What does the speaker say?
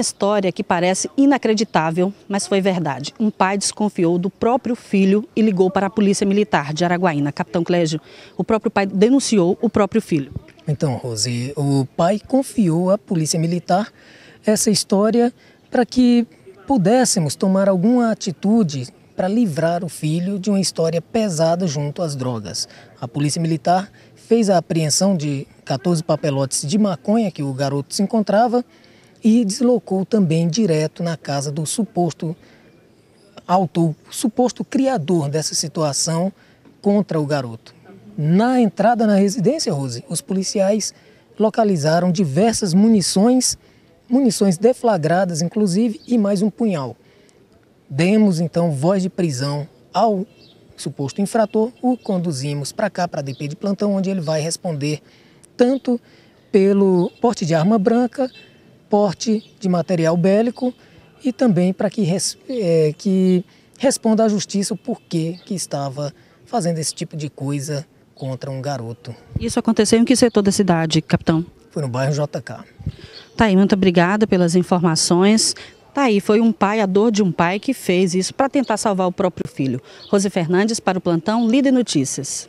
história que parece inacreditável, mas foi verdade. Um pai desconfiou do próprio filho e ligou para a Polícia Militar de Araguaína. Capitão Clégio, o próprio pai denunciou o próprio filho. Então, Rose, o pai confiou à Polícia Militar essa história para que pudéssemos tomar alguma atitude para livrar o filho de uma história pesada junto às drogas. A Polícia Militar fez a apreensão de 14 papelotes de maconha que o garoto se encontrava e deslocou também direto na casa do suposto autor, suposto criador dessa situação contra o garoto. Na entrada na residência, Rose, os policiais localizaram diversas munições, munições deflagradas inclusive, e mais um punhal. Demos então voz de prisão ao suposto infrator, o conduzimos para cá, para a DP de plantão, onde ele vai responder tanto pelo porte de arma branca porte de material bélico e também para que, é, que responda à justiça o porquê que estava fazendo esse tipo de coisa contra um garoto. Isso aconteceu em que setor da cidade, capitão? Foi no bairro JK. Tá aí, muito obrigada pelas informações. Tá aí, foi um pai, a dor de um pai que fez isso para tentar salvar o próprio filho. Rose Fernandes para o plantão Líder Notícias.